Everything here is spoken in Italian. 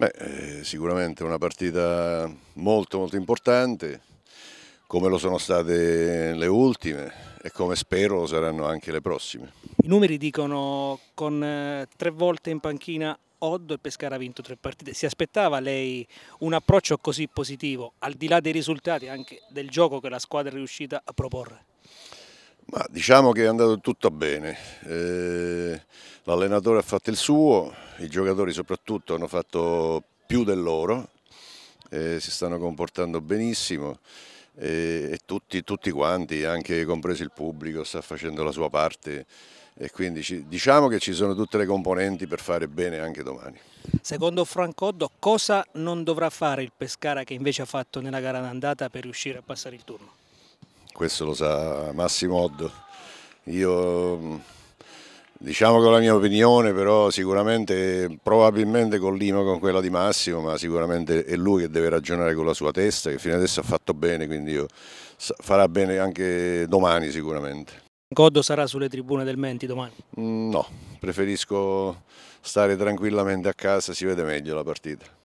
Beh, eh, sicuramente una partita molto molto importante, come lo sono state le ultime e come spero lo saranno anche le prossime. I numeri dicono con eh, tre volte in panchina Oddo e Pescara ha vinto tre partite. Si aspettava lei un approccio così positivo, al di là dei risultati anche del gioco che la squadra è riuscita a proporre? Ma diciamo che è andato tutto bene. Eh L'allenatore ha fatto il suo, i giocatori soprattutto hanno fatto più del loro, eh, si stanno comportando benissimo eh, e tutti, tutti, quanti, anche compreso il pubblico, sta facendo la sua parte e quindi ci, diciamo che ci sono tutte le componenti per fare bene anche domani. Secondo Francoddo cosa non dovrà fare il Pescara che invece ha fatto nella gara d'andata per riuscire a passare il turno? Questo lo sa Massimo Oddo. Io Diciamo che è la mia opinione, però sicuramente, probabilmente collima con quella di Massimo, ma sicuramente è lui che deve ragionare con la sua testa, che fino adesso ha fatto bene, quindi io, farà bene anche domani sicuramente. Coddo sarà sulle tribune del Menti domani? Mm, no, preferisco stare tranquillamente a casa, si vede meglio la partita.